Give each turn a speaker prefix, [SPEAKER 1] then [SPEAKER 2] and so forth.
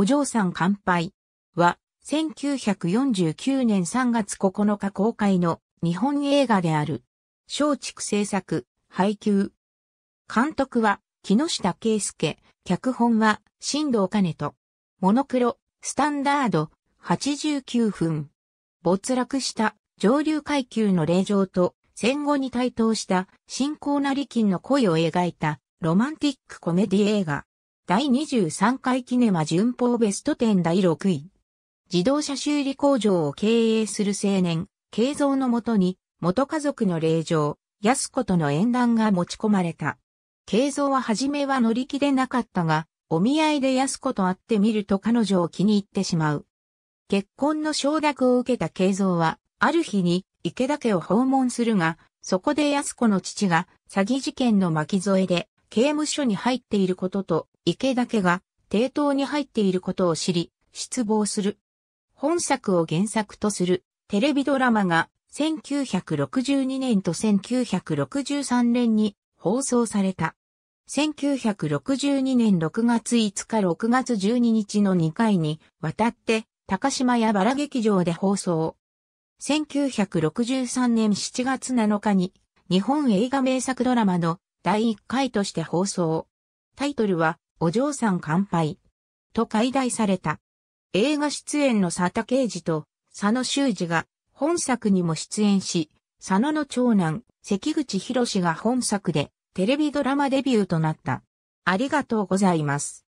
[SPEAKER 1] お嬢さん乾杯は、1949年3月9日公開の日本映画である。松竹制作、配給。監督は、木下圭介、脚本は、新藤兼人。モノクロ、スタンダード、89分。没落した上流階級の霊場と戦後に台頭した新興な利金の恋を描いたロマンティックコメディ映画。第23回キネマ巡法ベスト10第6位。自動車修理工場を経営する青年、慶造のもとに、元家族の霊場、安子との縁談が持ち込まれた。慶造は初めは乗り気でなかったが、お見合いで安子と会ってみると彼女を気に入ってしまう。結婚の承諾を受けた慶造は、ある日に池田家を訪問するが、そこで安子の父が詐欺事件の巻き添えで刑務所に入っていることと、池田家が抵当に入っていることを知り、失望する。本作を原作とするテレビドラマが1962年と1963年に放送された。1962年6月5日6月12日の2回にわたって高島屋原劇場で放送。1963年7月7日に日本映画名作ドラマの第1回として放送。タイトルは、お嬢さん乾杯。と解題された。映画出演の佐田啓二と佐野修二が本作にも出演し、佐野の長男、関口博が本作でテレビドラマデビューとなった。ありがとうございます。